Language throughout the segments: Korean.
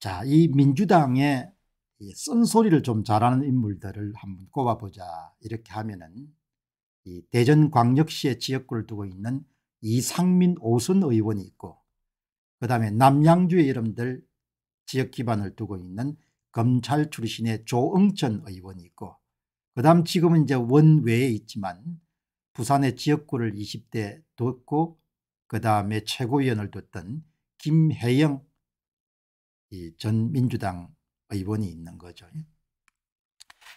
자, 이 민주당의 쓴소리를 좀 잘하는 인물들을 한번 꼽아보자. 이렇게 하면은 이 대전 광역시의 지역구를 두고 있는 이상민 오순 의원이 있고 그 다음에 남양주의 러분들 지역 기반을 두고 있는 검찰 출신의 조응천 의원이 있고 그 다음 지금은 이제 원외에 있지만 부산의 지역구를 20대 뒀고 그 다음에 최고위원을 뒀던 김혜영 이전 민주당 의원이 있는 거죠. 예.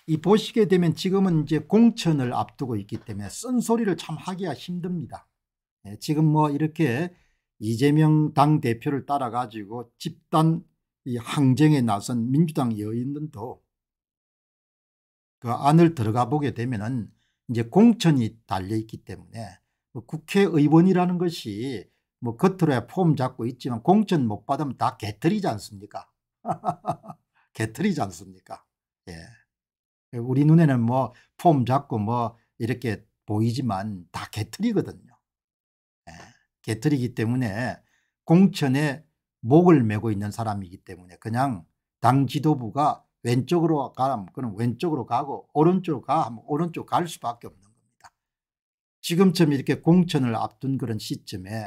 이 보시게 되면 지금은 이제 공천을 앞두고 있기 때문에 쓴소리를 참 하기가 힘듭니다. 예, 지금 뭐 이렇게 이재명 당대표를 따라가지고 집단 이 항쟁에 나선 민주당 여인들도 그 안을 들어가 보게 되면은 이제 공천이 달려있기 때문에 뭐 국회의원이라는 것이 뭐 겉으로야 폼 잡고 있지만 공천 못 받으면 다 개털이지 않습니까? 개털이지 않습니까? 예. 우리 눈에는 뭐 폼 잡고 뭐 이렇게 보이지만 다 개털이거든요. 예. 개털이기 때문에 공천에 목을 메고 있는 사람이기 때문에 그냥 당 지도부가 왼쪽으로 가면 그는 왼쪽으로 가고 오른쪽으로 가면 오른쪽 갈 수밖에 없는 겁니다. 지금처럼 이렇게 공천을 앞둔 그런 시점에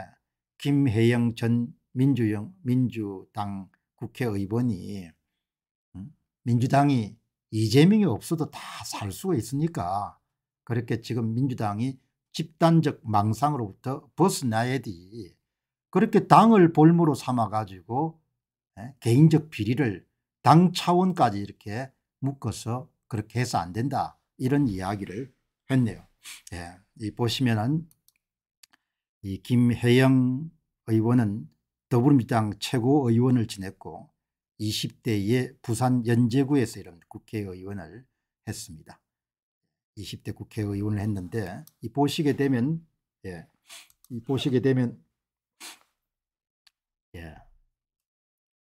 김혜영 전 민주영, 민주당 국회의원이 민주당이 이재명이 없어도 다 살 수가 있으니까 그렇게 지금 민주당이 집단적 망상으로부터 벗어나야 지 그렇게 당을 볼모로 삼아가지고 예? 개인적 비리를 당 차원까지 이렇게 묶어서 그렇게 해서 안 된다 이런 이야기를 했네요. 예, 이 보시면은 이 김혜영 의원은 더불어민주당 최고의원을 지냈고 20대에 부산 연제구에서 이런 국회의원을 했습니다. 20대 국회의원을 했는데 이 보시게 되면 예, 이 보시게 되면 예,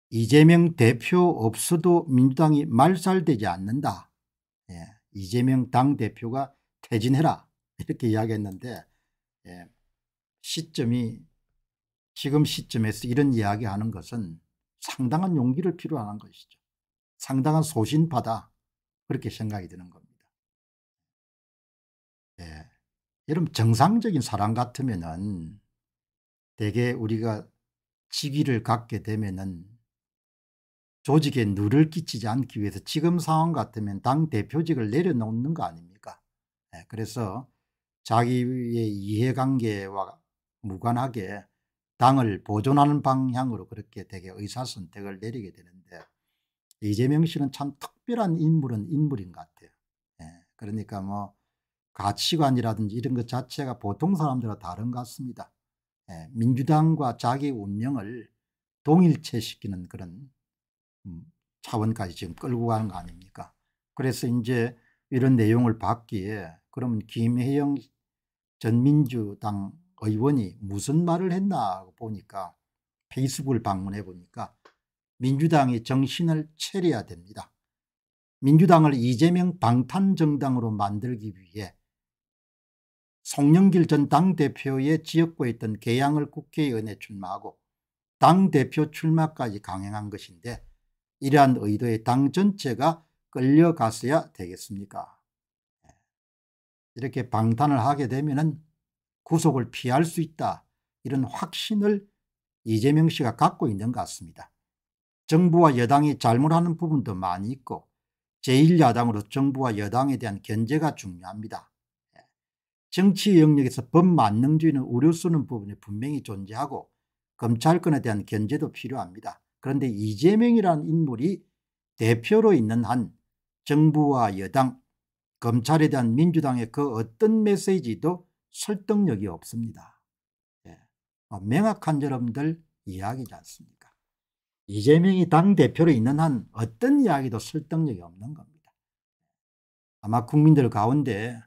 이재명 대표 없어도 민주당이 말살되지 않는다. 예, 이재명 당대표가 퇴진해라 이렇게 이야기했는데 예, 시점이 지금 시점에서 이런 이야기하는 것은 상당한 용기를 필요한 것이죠. 상당한 소신받아 그렇게 생각이 드는 겁니다. 예. 여러분 정상적인 사람 같으면은 대개 우리가 직위를 갖게 되면은 조직에 누를 끼치지 않기 위해서 지금 상황 같으면 당 대표직을 내려놓는 거 아닙니까? 예. 그래서 자기의 이해관계와 무관하게 당을 보존하는 방향으로 그렇게 되게 의사선택을 내리게 되는데 이재명 씨는 참 특별한 인물은 인물인 것 같아요. 예. 그러니까 뭐 가치관이라든지 이런 것 자체가 보통 사람들과 다른 것 같습니다. 예. 민주당과 자기 운명을 동일체시키는 그런 음, 차원까지 지금 끌고 가는 거 아닙니까? 그래서 이제 이런 내용을 받기에 그러면 김혜영 전 민주당 의원이 어, 무슨 말을 했나 보니까 페이스북을 방문해 보니까 민주당이 정신을 차려야 됩니다. 민주당을 이재명 방탄정당으로 만들기 위해 송영길 전 당대표의 지역구에 있던 계양을 국회의원에 출마하고 당대표 출마까지 강행한 것인데 이러한 의도의당 전체가 끌려갔어야 되겠습니까 예. 이렇게 방탄을 하게 되면 구속을 피할 수 있다 이런 확신을 이재명 씨가 갖고 있는 것 같습니다. 정부와 여당이 잘못하는 부분도 많이 있고 제1야당으로 정부와 여당에 대한 견제가 중요합니다. 예. 정치 영역에서 법만능주의는 우려 쓰는 부분이 분명히 존재하고 검찰권에 대한 견제도 필요합니다. 그런데 이재명이라는 인물이 대표로 있는 한 정부와 여당, 검찰에 대한 민주당의 그 어떤 메시지도 설득력이 없습니다. 예. 아, 명확한 여러분들 이야기지 않습니까? 이재명이 당대표로 있는 한 어떤 이야기도 설득력이 없는 겁니다. 아마 국민들 가운데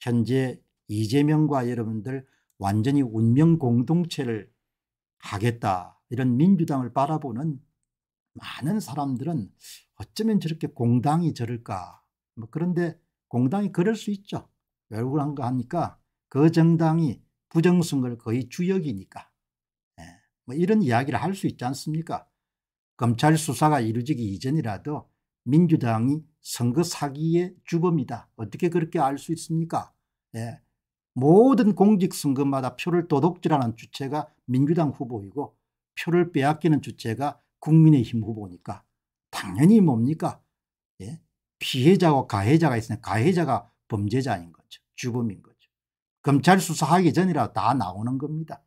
현재 이재명과 여러분들 완전히 운명 공동체를 하겠다 이런 민주당을 바라보는 많은 사람들은 어쩌면 저렇게 공당이 저럴까 뭐 그런데 공당이 그럴 수 있죠. 외국을 한거 하니까 그 정당이 부정선거를 거의 주역이니까 네. 뭐 이런 이야기를 할 수 있지 않습니까 검찰 수사가 이루어지기 이전이라도 민주당이 선거 사기의 주범이다 어떻게 그렇게 알 수 있습니까 네. 모든 공직선거마다 표를 도둑질하는 주체가 민주당 후보이고 표를 빼앗기는 주체가 국민의힘 후보니까 당연히 뭡니까 예? 피해자와 가해자가 있으니 가해자가 범죄자인 거죠 주범인 거죠 검찰 수사하기 전이라 다 나오는 겁니다.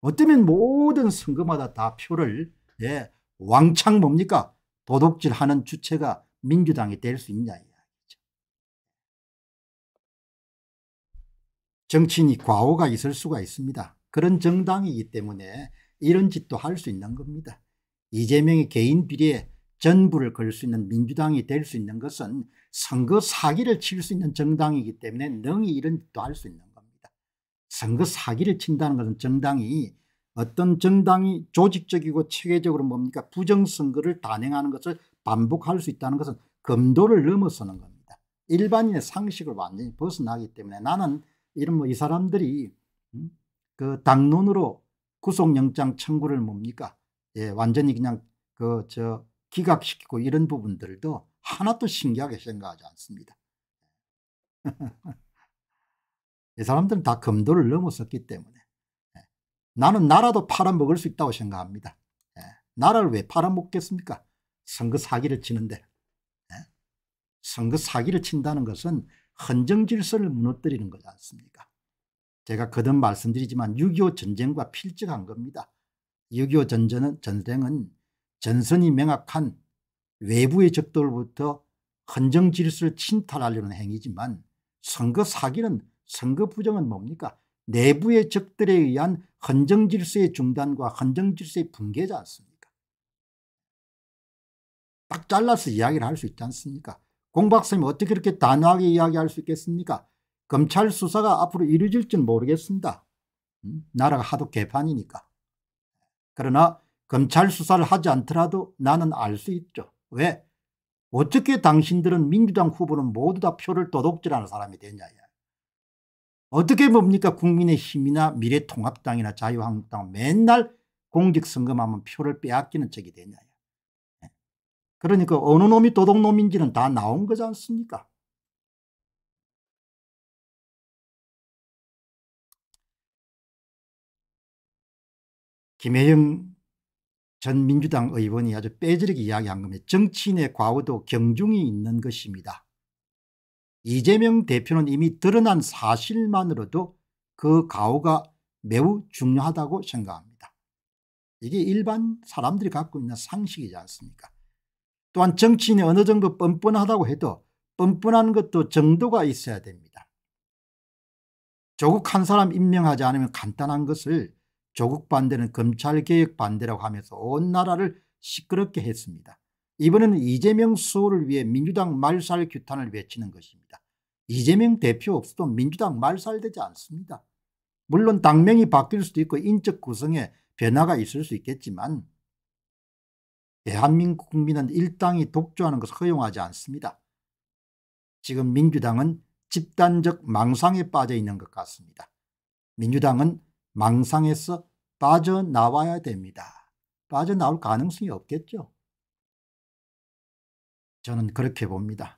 어쩌면 모든 선거마다 다 표를 예, 왕창 뭡니까 도둑질하는 주체가 민주당이 될 수 있냐 이야기죠. 정치인이 과오가 있을 수가 있습니다. 그런 정당이기 때문에 이런 짓도 할 수 있는 겁니다. 이재명의 개인 비리에 전부를 걸 수 있는 민주당이 될 수 있는 것은 선거 사기를 칠 수 있는 정당이기 때문에 능히 이런 짓도 할 수 있는 선거 사기를 친다는 것은 정당이 어떤 정당이 조직적이고 체계적으로 뭡니까 부정선거를 단행하는 것을 반복할 수 있다는 것은 검도를 넘어서는 겁니다. 일반인의 상식을 완전히 벗어나기 때문에 나는 이런 뭐 이 사람들이 음? 그 당론으로 구속영장 청구를 뭡니까 예, 완전히 그냥 그 저 기각시키고 이런 부분들도 하나도 신기하게 생각하지 않습니다. 이 사람들은 다 검도를 넘어섰기 때문에 예, 나는 나라도 팔아먹을 수 있다고 생각합니다. 예, 나라를 왜 팔아먹겠습니까? 선거 사기를 치는데 예, 선거 사기를 친다는 것은 헌정 질서를 무너뜨리는 거지 않습니까? 제가 거듭 말씀드리지만 6.25 전쟁과 필적한 겁니다. 6.25 전쟁은, 전쟁은 전선이 명확한 외부의 적들부터 헌정 질서를 침탈하려는 행위지만 선거 사기는 선거 부정은 뭡니까? 내부의 적들에 의한 헌정 질서의 중단과 헌정 질서의 붕괴지 않습니까? 딱 잘라서 이야기를 할 수 있지 않습니까? 공박사님 어떻게 그렇게 단호하게 이야기할 수 있겠습니까? 검찰 수사가 앞으로 이루어질지는 모르겠습니다. 음, 나라가 하도 개판이니까. 그러나 검찰 수사를 하지 않더라도 나는 알 수 있죠. 왜? 어떻게 당신들은 민주당 후보는 모두 다 표를 도둑질하는 사람이 되냐. 어떻게 봅니까 국민의힘이나 미래통합당이나 자유한국당은 맨날 공직선거만 표를 빼앗기는 적이 되냐. 예. 그러니까 어느 놈이 도둑놈인지는 다 나온 거지 않습니까? 김혜영 전 민주당 의원이 아주 빼지르게 이야기한 겁니다. 정치인의 과오도 경중이 있는 것입니다. 이재명 대표는 이미 드러난 사실만으로도 그 가오가 매우 중요하다고 생각합니다. 이게 일반 사람들이 갖고 있는 상식이지 않습니까? 또한 정치인이 어느 정도 뻔뻔하다고 해도 뻔뻔한 것도 정도가 있어야 됩니다. 조국 한 사람 임명하지 않으면 간단한 것을 조국 반대는 검찰개혁 반대라고 하면서 온 나라를 시끄럽게 했습니다. 이번에는 이재명 수호를 위해 민주당 말살 규탄을 외치는 것입니다. 이재명 대표 없어도 민주당 말살되지 않습니다. 물론 당명이 바뀔 수도 있고 인적 구성에 변화가 있을 수 있겠지만 대한민국 국민은 일당이 독주하는 것을 허용하지 않습니다. 지금 민주당은 집단적 망상에 빠져 있는 것 같습니다. 민주당은 망상에서 빠져나와야 됩니다. 빠져나올 가능성이 없겠죠. 저는 그렇게 봅니다.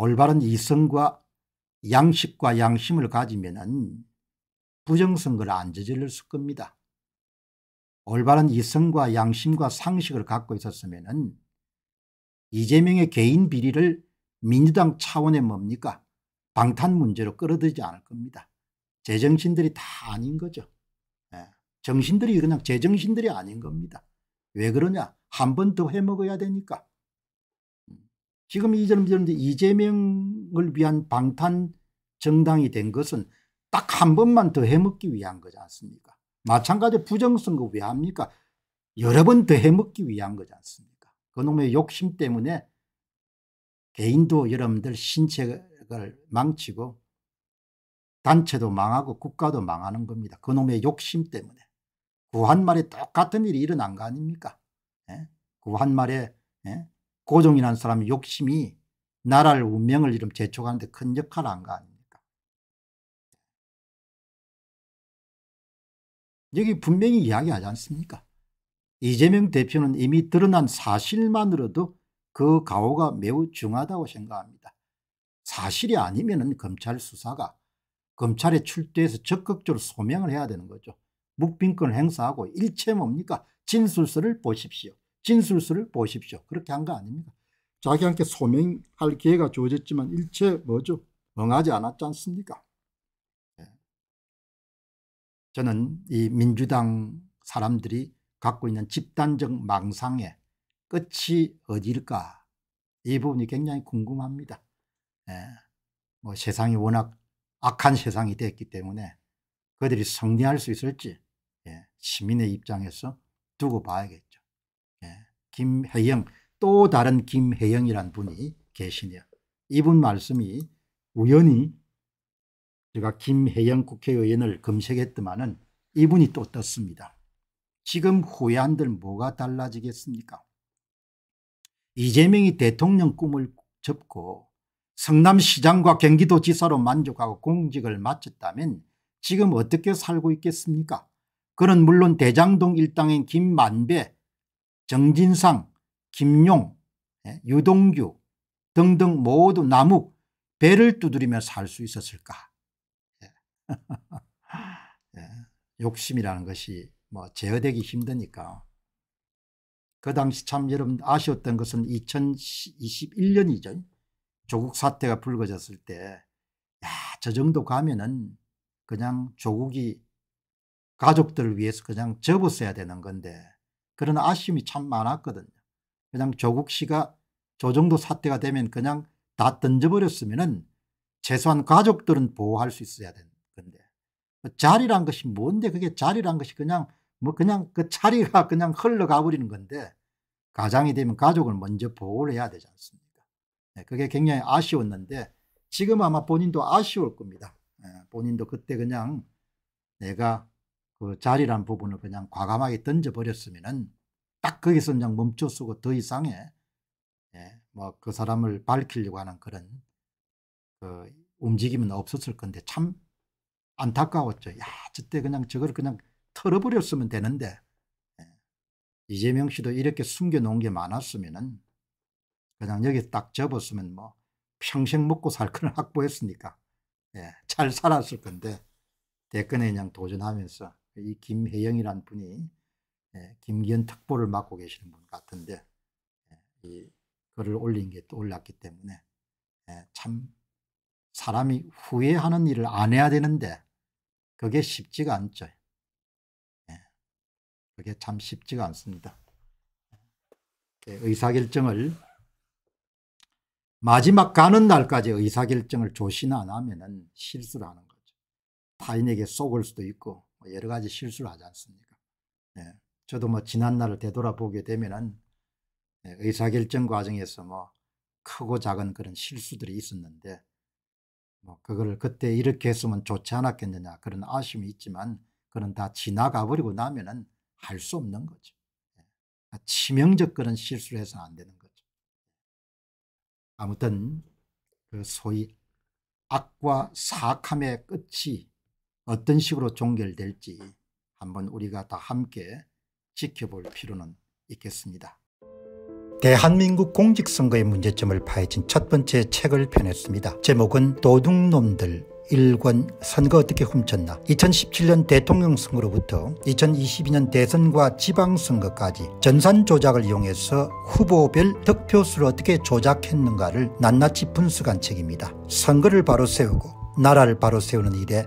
올바른 이성과 양식과 양심을 가지면 은 부정선거를 안저질를수 겁니다. 올바른 이성과 양심과 상식을 갖고 있었으면 이재명의 개인 비리를 민주당 차원의 뭡니까 방탄 문제로 끌어들이지 않을 겁니다. 제정신들이 다 아닌 거죠. 예. 정신들이 그냥 제정신들이 아닌 겁니다. 왜 그러냐 한 번 더 해먹어야 되니까. 지금 이전 이전인 이재명을 위한 방탄 정당이 된 것은 딱 한 번만 더 해먹기 위한 거지 않습니까? 마찬가지로 부정선거 왜 합니까? 여러 번 더 해먹기 위한 거지 않습니까? 그놈의 욕심 때문에 개인도 여러분들 신체를 망치고 단체도 망하고 국가도 망하는 겁니다. 그놈의 욕심 때문에. 구한말에 똑같은 일이 일어난 거 아닙니까? 예? 구한말에 예? 고종이라는 사람의 욕심이 나라를 운명을 이름 재촉하는 데큰 역할을 한 거 아닙니까 여기 분명히 이야기하지 않습니까 이재명 대표는 이미 드러난 사실만으로도 그 가오가 매우 중하다고 생각합니다. 사실이 아니면 검찰 수사가 검찰에 출두해서 적극적으로 소명을 해야 되는 거죠. 묵빈권을 행사하고 일체 뭡니까? 진술서를 보십시오. 진술서를 보십시오. 그렇게 한 거 아닙니까? 자기 함께 소명할 기회가 주어졌지만 일체 뭐죠? 응하지 않았지 않습니까? 예. 저는 이 민주당 사람들이 갖고 있는 집단적 망상의 끝이 어디일까 이 부분이 굉장히 궁금합니다. 예. 뭐 세상이 워낙 악한 세상이 됐기 때문에 그들이 성리할 수 있을지 예. 시민의 입장에서 두고 봐야겠죠. 김혜영 또 다른 김혜영이란 분이 계시네요. 이분 말씀이 우연히 제가 김혜영 국회의원을 검색했더만은 이분이 또 떴습니다. 지금 후회한들 뭐가 달라지겠습니까? 이재명이 대통령 꿈을 접고 성남시장과 경기도지사로 만족하고 공직을 마쳤다면 지금 어떻게 살고 있겠습니까? 그는 물론 대장동 일당인 김만배 정진상, 김용, 예, 유동규 등등 모두 나무 배를 두드리며 살 수 있었을까. 예. 예, 욕심이라는 것이 뭐 제어되기 힘드니까. 그 당시 참 여러분 아쉬웠던 것은 2021년이죠. 조국 사태가 불거졌을 때, 야, 저 정도 가면은 그냥 조국이 가족들을 위해서 그냥 접었어야 되는 건데, 그런 아쉬움이 참 많았거든요. 그냥 조국 씨가 저 정도 사태가 되면 그냥 다 던져버렸으면 은 최소한 가족들은 보호할 수 있어야 되는 건데 그 자리란 것이 뭔데 그게 자리란 것이 그냥 뭐 그냥 그 자리가 그냥 흘러가 버리는 건데 가장이 되면 가족을 먼저 보호를 해야 되지 않습니까 네, 그게 굉장히 아쉬웠는데 지금 아마 본인도 아쉬울 겁니다 네, 본인도 그때 그냥 내가 그 자리란 부분을 그냥 과감하게 던져버렸으면은 딱 거기서 그냥 멈춰서고 더이상에 예, 뭐 그 사람을 밝히려고 하는 그런 그 움직임은 없었을 건데 참 안타까웠죠. 야, 저때 그냥 저걸 그냥 털어버렸으면 되는데 예. 이재명 씨도 이렇게 숨겨놓은 게 많았으면은 그냥 여기 딱 접었으면 뭐 평생 먹고 살걸 확보했으니까 예, 잘 살았을 건데 대권에 그냥 도전하면서 이 김혜영이란 분이 예, 김기현 특보를 맡고 계시는 분 같은데 예, 이 글을 올린 게 또 올랐기 때문에 예, 참 사람이 후회하는 일을 안 해야 되는데 그게 쉽지가 않죠. 그게 참 쉽지가 않습니다. 의사결정을 마지막 가는 날까지 의사결정을 조신 안 하면 실수를 하는 거죠. 타인에게 속을 수도 있고 여러 가지 실수를 하지 않습니까? 예. 저도 뭐 지난 날을 되돌아보게 되면은 예, 의사결정 과정에서 뭐 크고 작은 그런 실수들이 있었는데 뭐 그거를 그때 이렇게 했으면 좋지 않았겠느냐 그런 아쉬움이 있지만 그런 다 지나가 버리고 나면은 할 수 없는 거죠. 예. 아, 치명적 그런 실수를 해서는 안 되는 거죠. 아무튼 그 소위 악과 사악함의 끝이 어떤 식으로 종결될지 한번 우리가 다 함께 지켜볼 필요는 있겠습니다. 대한민국 공직선거의 문제점을 파헤친 첫 번째 책을 펴냈습니다. 제목은 도둑놈들 일권 선거 어떻게 훔쳤나 2017년 대통령 선거로부터 2022년 대선과 지방선거까지 전산 조작을 이용해서 후보별 득표수를 어떻게 조작했는가를 낱낱이 분석한 책입니다. 선거를 바로 세우고 나라를 바로 세우는 일에